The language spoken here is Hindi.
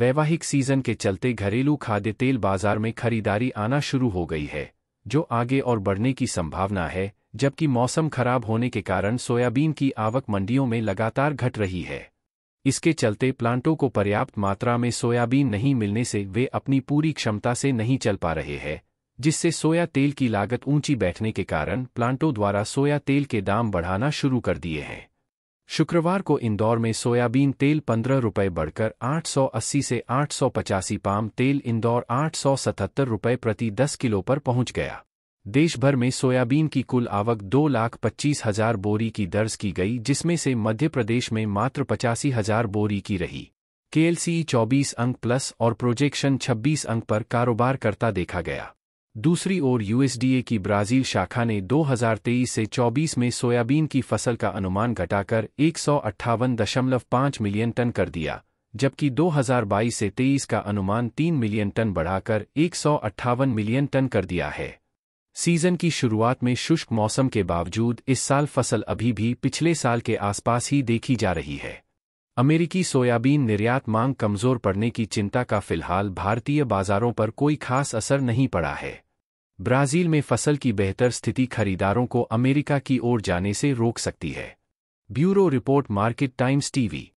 वैवाहिक सीजन के चलते घरेलू खाद्य तेल बाजार में खरीदारी आना शुरू हो गई है जो आगे और बढ़ने की संभावना है जबकि मौसम खराब होने के कारण सोयाबीन की आवक मंडियों में लगातार घट रही है इसके चलते प्लांटों को पर्याप्त मात्रा में सोयाबीन नहीं मिलने से वे अपनी पूरी क्षमता से नहीं चल पा रहे हैं जिससे सोया तेल की लागत ऊंची बैठने के कारण प्लांटों द्वारा सोया तेल के दाम बढ़ाना शुरू कर दिए हैं शुक्रवार को इंदौर में सोयाबीन तेल पंद्रह रुपये बढ़कर 880 से आठ सौ पचासी पाम तेल इंदौर आठ सौ सतहत्तर रुपये प्रति दस किलो पर पहुंच गया देश भर में सोयाबीन की कुल आवक दो लाख पच्चीस हजार बोरी की दर्ज की गई जिसमें से मध्य प्रदेश में मात्र पचासी हजार बोरी की रही केएलसी 24 अंक प्लस और प्रोजेक्शन 26 अंक पर कारोबार करता देखा गया दूसरी ओर यूएसडीए की ब्राजील शाखा ने 2023 से 24 में सोयाबीन की फसल का अनुमान घटाकर एक मिलियन टन कर दिया जबकि 2022 से 23 का अनुमान 3 मिलियन टन बढ़ाकर एक मिलियन टन कर दिया है सीजन की शुरुआत में शुष्क मौसम के बावजूद इस साल फसल अभी भी पिछले साल के आसपास ही देखी जा रही है अमेरिकी सोयाबीन निर्यात मांग कमजोर पड़ने की चिंता का फिलहाल भारतीय बाजारों पर कोई खास असर नहीं पड़ा है ब्राजील में फसल की बेहतर स्थिति खरीदारों को अमेरिका की ओर जाने से रोक सकती है bureau report market times TV